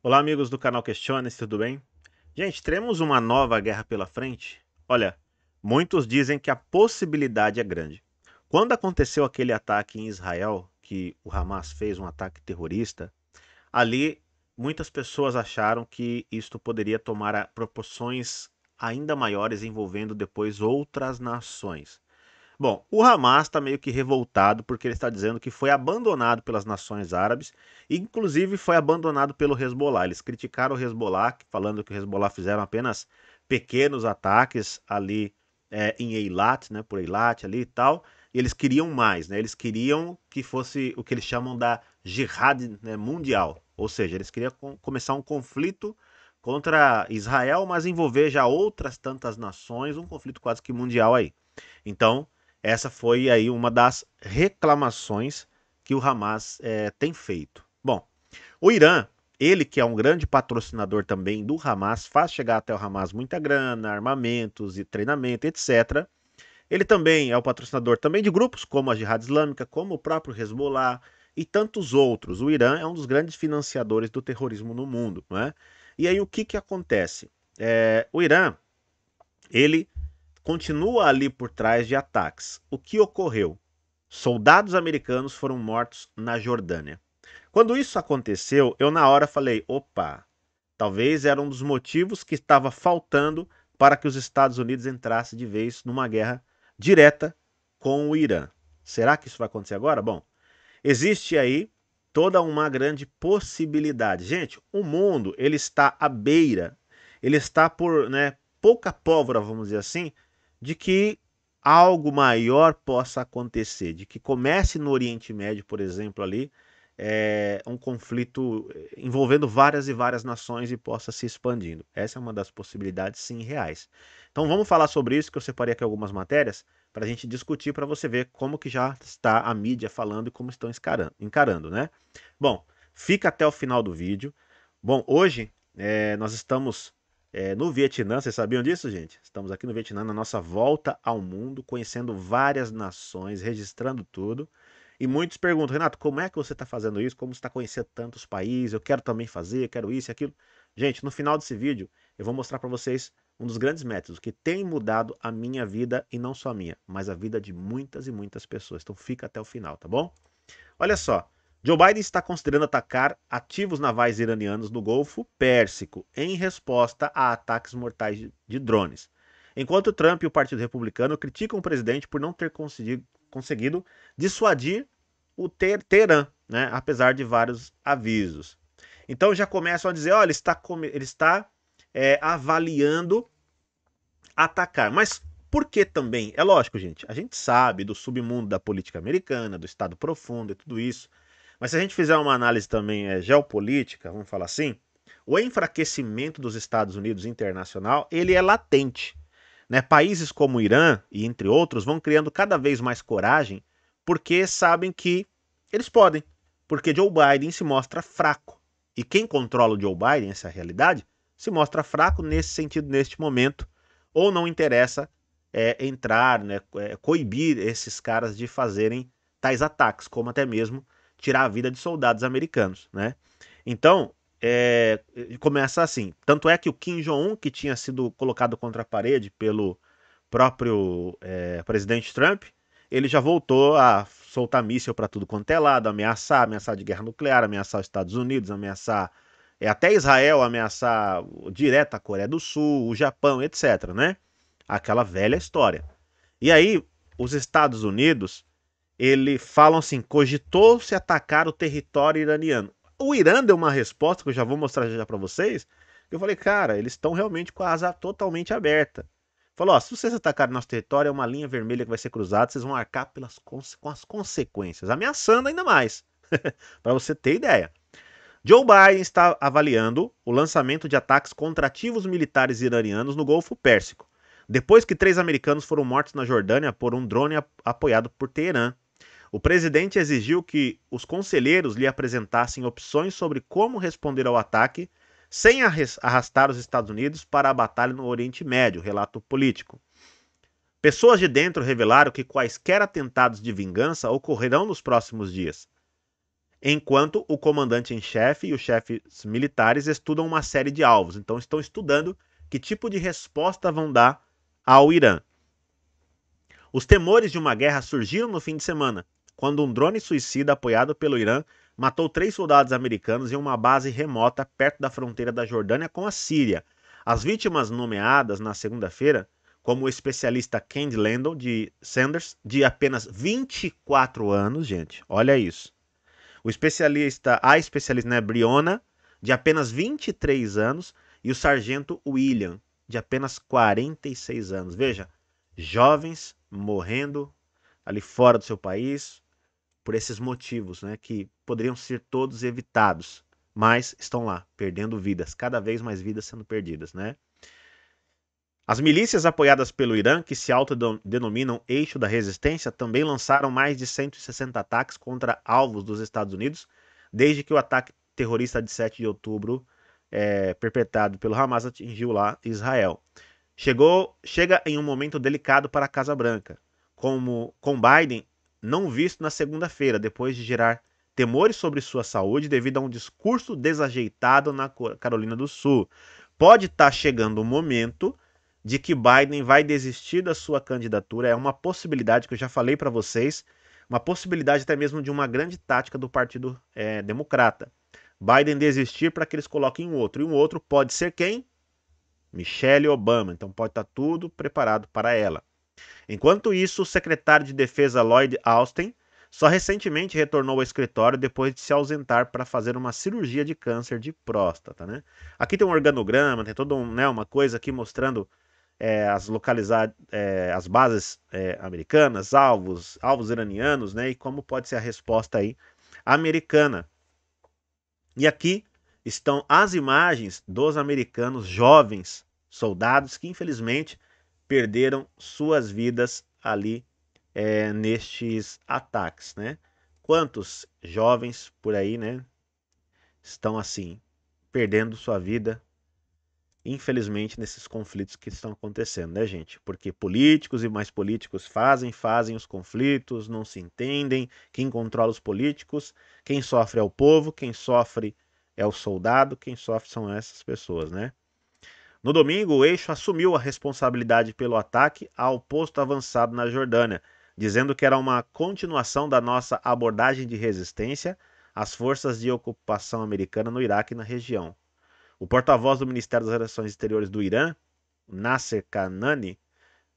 Olá, amigos do canal Questiones, tudo bem? Gente, teremos uma nova guerra pela frente? Olha, muitos dizem que a possibilidade é grande. Quando aconteceu aquele ataque em Israel, que o Hamas fez um ataque terrorista, ali muitas pessoas acharam que isto poderia tomar proporções ainda maiores envolvendo depois outras nações. Bom, o Hamas está meio que revoltado porque ele está dizendo que foi abandonado pelas nações árabes, inclusive foi abandonado pelo Hezbollah. Eles criticaram o Hezbollah, falando que o Hezbollah fizeram apenas pequenos ataques ali é, em Eilat, né, por Eilat ali e tal. E eles queriam mais, né? Eles queriam que fosse o que eles chamam da jihad né, mundial, ou seja, eles queriam começar um conflito contra Israel, mas envolver já outras tantas nações, um conflito quase que mundial aí. Então, essa foi aí uma das reclamações que o Hamas é, tem feito. Bom, o Irã, ele que é um grande patrocinador também do Hamas, faz chegar até o Hamas muita grana, armamentos e treinamento, etc. Ele também é o patrocinador também de grupos como a Jihad Islâmica, como o próprio Hezbollah e tantos outros. O Irã é um dos grandes financiadores do terrorismo no mundo, não é? E aí o que que acontece? É, o Irã, ele continua ali por trás de ataques. O que ocorreu? Soldados americanos foram mortos na Jordânia. Quando isso aconteceu, eu na hora falei: opa, talvez era um dos motivos que estava faltando para que os Estados Unidos entrassem de vez numa guerra direta com o Irã. Será que isso vai acontecer agora? Bom, existe aí toda uma grande possibilidade. Gente, o mundo ele está à beira, ele está por né, pouca pólvora, vamos dizer assim, de que algo maior possa acontecer, de que comece no Oriente Médio, por exemplo, ali, é, um conflito eh, envolvendo várias e várias nações e possa se expandindo. Essa é uma das possibilidades, sim, reais. Então vamos falar sobre isso, que eu separei aqui algumas matérias para a gente discutir, para você ver como que já está a mídia falando e como estão encarando, né? Bom, fica até o final do vídeo. Bom, hoje é, nós estamos é, no Vietnã. Vocês sabiam disso, gente? Estamos aqui no Vietnã, na nossa volta ao mundo, conhecendo várias nações, registrando tudo. E muitos perguntam, Renato, como é que você está fazendo isso? Como você está conhecendo tantos países? Eu quero também fazer, eu quero isso e aquilo. Gente, no final desse vídeo, eu vou mostrar para vocês um dos grandes métodos que tem mudado a minha vida, e não só a minha, mas a vida de muitas e muitas pessoas. Então fica até o final, tá bom? Olha só, Joe Biden está considerando atacar ativos navais iranianos no Golfo Pérsico em resposta a ataques mortais de drones. Enquanto Trump e o Partido Republicano criticam o presidente por não ter conseguido dissuadir o ter Teherã, né, apesar de vários avisos. Então já começam a dizer, olha, ele está, ele está é, avaliando atacar. Mas por que também? É lógico, gente, a gente sabe do submundo da política americana, do Estado profundo e tudo isso. Mas se a gente fizer uma análise também é, geopolítica, vamos falar assim, o enfraquecimento dos Estados Unidos internacional ele é latente. Né? Países como o Irã e entre outros vão criando cada vez mais coragem porque sabem que eles podem, porque Joe Biden se mostra fraco. E quem controla o Joe Biden, essa é a realidade, se mostra fraco nesse sentido, neste momento, ou não interessa é, entrar, né, é, coibir esses caras de fazerem tais ataques, como até mesmo tirar a vida de soldados americanos, né? Então, é, começa assim. Tanto é que o Kim Jong-un, que tinha sido colocado contra a parede pelo próprio é, presidente Trump, ele já voltou a soltar míssil para tudo quanto é lado, ameaçar, ameaçar de guerra nuclear, ameaçar os Estados Unidos, ameaçar é, até Israel, ameaçar direto a Coreia do Sul, o Japão, etc, né? Aquela velha história. E aí, os Estados Unidos ele falam assim: cogitou-se atacar o território iraniano. O Irã deu uma resposta que eu já vou mostrar já para vocês. Eu falei, cara, eles estão realmente com a asa totalmente aberta. Falou, ó, se vocês atacarem nosso território, é uma linha vermelha que vai ser cruzada, vocês vão arcar pelas com as consequências, ameaçando ainda mais. para você ter ideia. Joe Biden está avaliando o lançamento de ataques contra ativos militares iranianos no Golfo Pérsico, depois que três americanos foram mortos na Jordânia por um drone apoiado por Teherã o presidente exigiu que os conselheiros lhe apresentassem opções sobre como responder ao ataque sem arrastar os Estados Unidos para a batalha no Oriente Médio, relato político. Pessoas de dentro revelaram que quaisquer atentados de vingança ocorrerão nos próximos dias, enquanto o comandante em chefe e os chefes militares estudam uma série de alvos. Então, estão estudando que tipo de resposta vão dar ao Irã. Os temores de uma guerra surgiram no fim de semana, quando um drone suicida apoiado pelo Irã matou três soldados americanos em uma base remota perto da fronteira da Jordânia com a Síria. As vítimas nomeadas na segunda-feira, como o especialista Ken Landon de Sanders, de apenas 24 anos, gente, olha isso. O especialista, a especialista, né, Briona, de apenas 23 anos, e o sargento William, de apenas 46 anos. Veja, jovens morrendo ali fora do seu país, por esses motivos, né, que poderiam ser todos evitados, mas estão lá, perdendo vidas, cada vez mais vidas sendo perdidas, né? As milícias apoiadas pelo Irã, que se autodenominam Eixo da Resistência, também lançaram mais de 160 ataques contra alvos dos Estados Unidos desde que o ataque terrorista de 7 de outubro é, perpetrado pelo Hamas atingiu lá Israel. Chegou, chega em um momento delicado para a Casa Branca. Como com Biden não visto na segunda-feira, depois de gerar temores sobre sua saúde devido a um discurso desajeitado na Carolina do Sul. Pode estar tá chegando o um momento de que Biden vai desistir da sua candidatura, é uma possibilidade que eu já falei para vocês, uma possibilidade até mesmo de uma grande tática do Partido é, Democrata. Biden desistir para que eles coloquem um outro. E um outro pode ser quem? Michelle Obama. Então pode estar tá tudo preparado para ela. Enquanto isso, o secretário de Defesa Lloyd Austin só recentemente retornou ao escritório depois de se ausentar para fazer uma cirurgia de câncer de próstata. Né? Aqui tem um organograma, tem toda um, né, uma coisa aqui mostrando é, as localiza é, as bases é, americanas, alvos, alvos iranianos, né, e como pode ser a resposta aí americana. E aqui estão as imagens dos americanos jovens soldados que infelizmente perderam suas vidas ali é, nestes ataques, né? Quantos jovens por aí, né, estão assim, perdendo sua vida, infelizmente, nesses conflitos que estão acontecendo, né, gente? Porque políticos e mais políticos fazem, fazem os conflitos, não se entendem. Quem controla os políticos, quem sofre é o povo, quem sofre é o soldado, quem sofre são essas pessoas, né? No domingo, o eixo assumiu a responsabilidade pelo ataque ao posto avançado na Jordânia, dizendo que era uma continuação da nossa abordagem de resistência às forças de ocupação americana no Iraque e na região. O porta-voz do Ministério das Relações Exteriores do Irã, Nasser Kanani,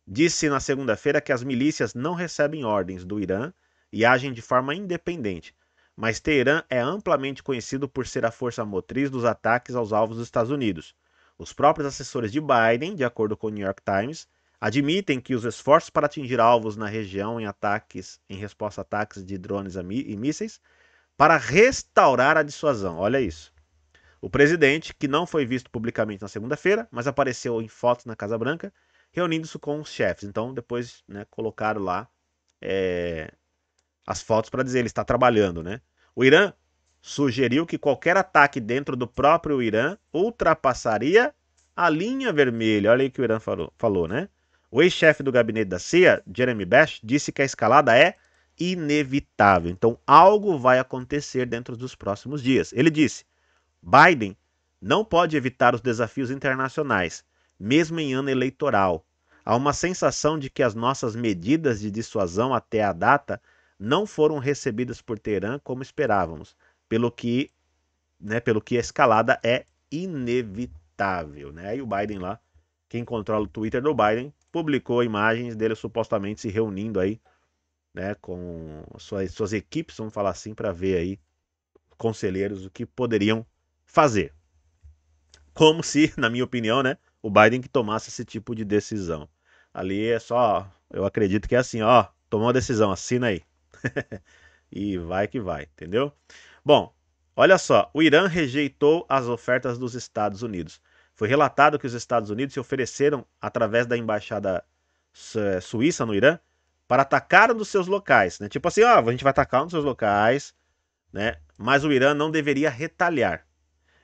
disse na segunda-feira que as milícias não recebem ordens do Irã e agem de forma independente, mas Teherã é amplamente conhecido por ser a força motriz dos ataques aos alvos dos Estados Unidos. Os próprios assessores de Biden, de acordo com o New York Times, admitem que os esforços para atingir alvos na região em ataques em resposta a ataques de drones e mísseis para restaurar a dissuasão. Olha isso. O presidente, que não foi visto publicamente na segunda-feira, mas apareceu em fotos na Casa Branca, reunindo-se com os chefes. Então, depois, né, colocaram lá é, as fotos para dizer ele está trabalhando, né? O Irã sugeriu que qualquer ataque dentro do próprio Irã ultrapassaria a linha vermelha. Olha aí o que o Irã falou, falou né? O ex-chefe do gabinete da CIA, Jeremy Bash, disse que a escalada é inevitável. Então, algo vai acontecer dentro dos próximos dias. Ele disse: Biden não pode evitar os desafios internacionais, mesmo em ano eleitoral. Há uma sensação de que as nossas medidas de dissuasão até a data não foram recebidas por Teherã como esperávamos pelo que, né, pelo que a escalada é inevitável, né? Aí o Biden lá, quem controla o Twitter do Biden, publicou imagens dele supostamente se reunindo aí, né, com suas, suas equipes, vamos falar assim, para ver aí conselheiros o que poderiam fazer. Como se, na minha opinião, né, o Biden que tomasse esse tipo de decisão. Ali é só, eu acredito que é assim, ó, tomou uma decisão, assina aí. e vai que vai, entendeu? Bom, olha só, o Irã rejeitou as ofertas dos Estados Unidos. Foi relatado que os Estados Unidos se ofereceram através da embaixada eh, suíça no Irã para atacar um dos seus locais, né? Tipo assim, ó, a gente vai atacar um dos seus locais, né? Mas o Irã não deveria retaliar.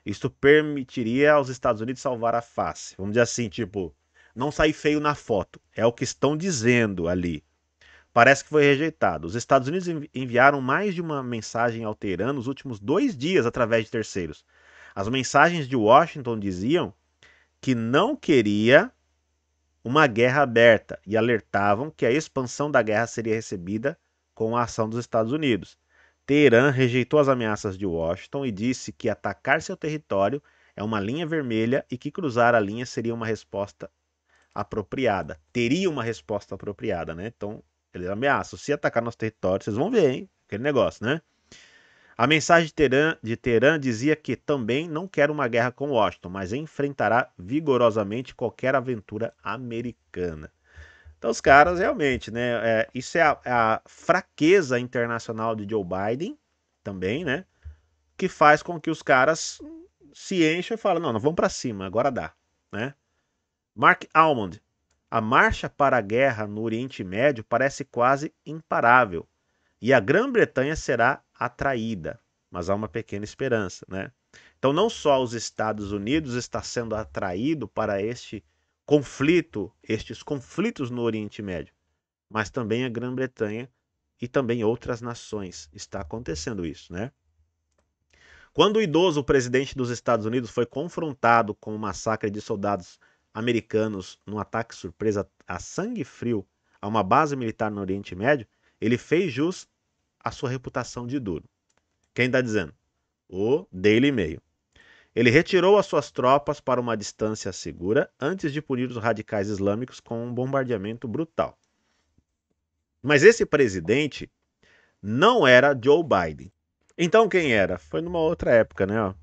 Isto permitiria aos Estados Unidos salvar a face. Vamos dizer assim, tipo, não sair feio na foto. É o que estão dizendo ali parece que foi rejeitado. Os Estados Unidos enviaram mais de uma mensagem ao alterando nos últimos dois dias através de terceiros. As mensagens de Washington diziam que não queria uma guerra aberta e alertavam que a expansão da guerra seria recebida com a ação dos Estados Unidos. Teherã rejeitou as ameaças de Washington e disse que atacar seu território é uma linha vermelha e que cruzar a linha seria uma resposta apropriada. Teria uma resposta apropriada, né? Então, ele ameaça: se atacar nosso território, vocês vão ver, hein? Aquele negócio, né? A mensagem de Teherã, de Teherã dizia que também não quer uma guerra com Washington, mas enfrentará vigorosamente qualquer aventura americana. Então, os caras realmente, né? É, isso é a, é a, fraqueza internacional de Joe Biden também, né? Que faz com que os caras se enchem e falem: não, não vamos para cima, agora dá, né? Mark Almond, a marcha para a guerra no Oriente Médio parece quase imparável e a Grã-Bretanha será atraída. Mas há uma pequena esperança, né? Então, não só os Estados Unidos está sendo atraído para este conflito, estes conflitos no Oriente Médio, mas também a Grã-Bretanha e também outras nações. Está acontecendo isso, né? Quando o idoso presidente dos Estados Unidos foi confrontado com o massacre de soldados americanos num ataque surpresa a sangue frio a uma base militar no Oriente Médio, ele fez jus à sua reputação de duro. Quem está dizendo? O Daily Mail. Ele retirou as suas tropas para uma distância segura antes de punir os radicais islâmicos com um bombardeamento brutal. Mas esse presidente não era Joe Biden. Então quem era? Foi numa outra época, né?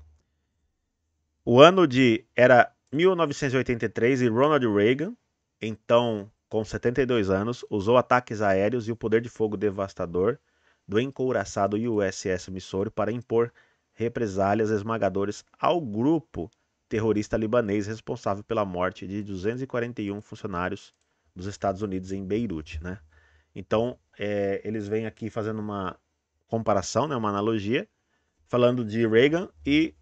O ano de era 1983 e Ronald Reagan, então com 72 anos, usou ataques aéreos e o poder de fogo devastador do encouraçado USS Missouri para impor represálias esmagadoras ao grupo terrorista libanês responsável pela morte de 241 funcionários dos Estados Unidos em Beirute, né? Então, é, eles vêm aqui fazendo uma comparação, né, uma analogia, falando de Reagan e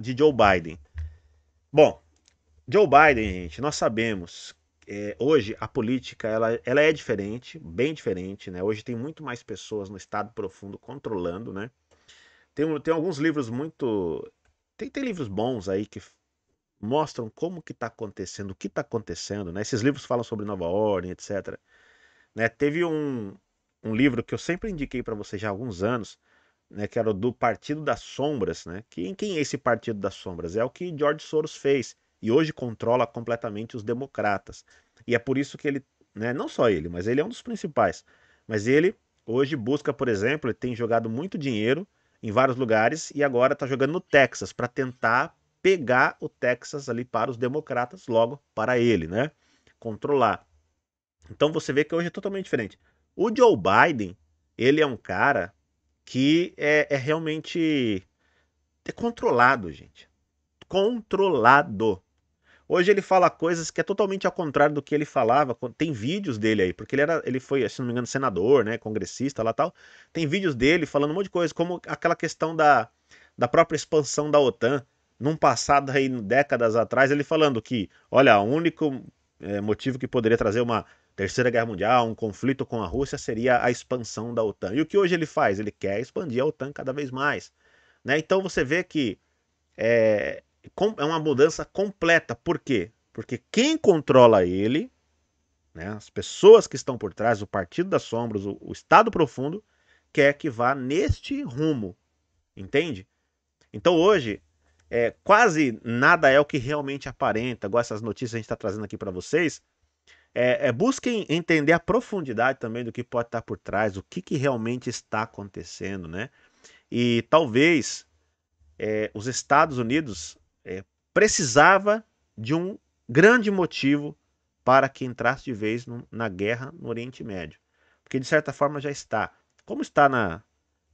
de Joe Biden. Bom, Joe Biden, gente, nós sabemos. É, hoje a política ela, ela é diferente, bem diferente, né? Hoje tem muito mais pessoas no estado profundo controlando, né? Tem, tem alguns livros muito. Tem, tem livros bons aí que mostram como que está acontecendo, o que está acontecendo, né? Esses livros falam sobre nova ordem, etc. Né? Teve um, um livro que eu sempre indiquei para vocês já há alguns anos, né, que era do Partido das Sombras, né? Que, quem é esse Partido das Sombras? É o que George Soros fez e hoje controla completamente os democratas. E é por isso que ele, né, não só ele, mas ele é um dos principais. Mas ele hoje busca, por exemplo, ele tem jogado muito dinheiro em vários lugares e agora está jogando no Texas para tentar pegar o Texas ali para os democratas, logo para ele, né? Controlar. Então você vê que hoje é totalmente diferente. O Joe Biden, ele é um cara que é, é realmente é controlado, gente. Controlado. Hoje ele fala coisas que é totalmente ao contrário do que ele falava. Tem vídeos dele aí, porque ele era, ele foi, se não me engano, senador, né, congressista lá tal. Tem vídeos dele falando um monte de coisa, como aquela questão da, da própria expansão da OTAN, num passado aí, décadas atrás, ele falando que, olha, o único é, motivo que poderia trazer uma Terceira Guerra Mundial, um conflito com a Rússia, seria a expansão da OTAN. E o que hoje ele faz? Ele quer expandir a OTAN cada vez mais. Né? Então você vê que é, é uma mudança completa. Por quê? Porque quem controla ele, né, as pessoas que estão por trás, o Partido das Sombras, o, o Estado Profundo, quer que vá neste rumo. Entende? Então hoje, é, quase nada é o que realmente aparenta, Agora, essas notícias que a gente está trazendo aqui para vocês. É, é, busquem entender a profundidade também do que pode estar tá por trás, o que, que realmente está acontecendo, né? E talvez é, os Estados Unidos é, precisava de um grande motivo para que entrasse de vez no, na guerra no Oriente Médio. Porque de certa forma já está. Como está na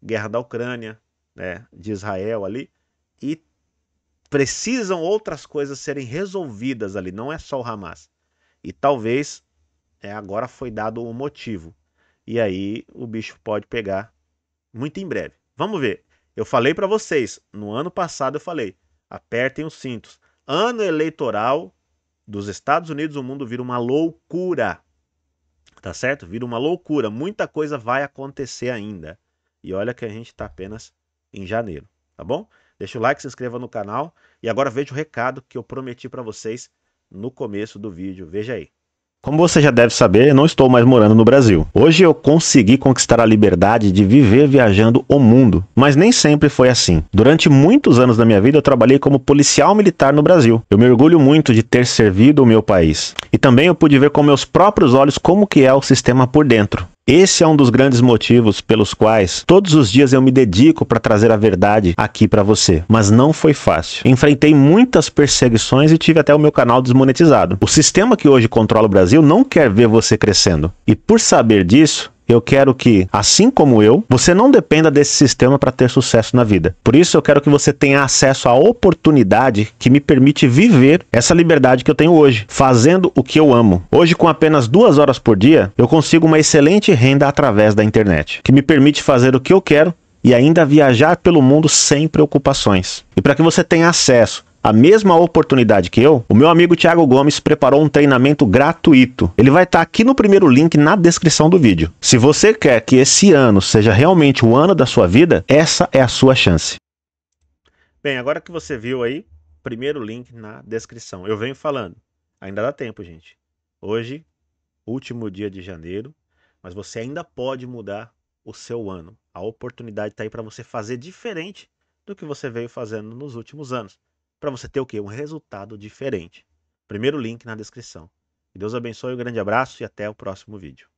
guerra da Ucrânia, né, de Israel ali, e precisam outras coisas serem resolvidas ali, não é só o Hamas. E talvez é, agora foi dado o um motivo. E aí o bicho pode pegar muito em breve. Vamos ver. Eu falei para vocês, no ano passado eu falei, Apertem os cintos. Ano eleitoral dos Estados Unidos, o mundo vira uma loucura. Tá certo? Vira uma loucura. Muita coisa vai acontecer ainda. E olha que a gente tá apenas em janeiro, tá bom? Deixa o like, se inscreva no canal e agora veja o recado que eu prometi para vocês no começo do vídeo. Veja aí. Como você já deve saber, não estou mais morando no Brasil. Hoje eu consegui conquistar a liberdade de viver viajando o mundo, mas nem sempre foi assim. Durante muitos anos da minha vida eu trabalhei como policial militar no Brasil. Eu me orgulho muito de ter servido o meu país. E também eu pude ver com meus próprios olhos como que é o sistema por dentro. Esse é um dos grandes motivos pelos quais todos os dias eu me dedico para trazer a verdade aqui para você. Mas não foi fácil. Enfrentei muitas perseguições e tive até o meu canal desmonetizado. O sistema que hoje controla o Brasil não quer ver você crescendo. E por saber disso, eu quero que, assim como eu, você não dependa desse sistema para ter sucesso na vida. Por isso, eu quero que você tenha acesso à oportunidade que me permite viver essa liberdade que eu tenho hoje, fazendo o que eu amo. Hoje, com apenas duas horas por dia, eu consigo uma excelente renda através da internet, que me permite fazer o que eu quero e ainda viajar pelo mundo sem preocupações. E para que você tenha acesso a mesma oportunidade que eu, o meu amigo Thiago Gomes preparou um treinamento gratuito. Ele vai estar tá aqui no primeiro link na descrição do vídeo. Se você quer que esse ano seja realmente o ano da sua vida, essa é a sua chance. Bem, agora que você viu aí, primeiro link na descrição. Eu venho falando, ainda dá tempo, gente. Hoje, último dia de janeiro, mas você ainda pode mudar o seu ano. A oportunidade está aí para você fazer diferente do que você veio fazendo nos últimos anos para você ter o quê? Um resultado diferente. Primeiro link na descrição. Deus abençoe, um grande abraço e até o próximo vídeo.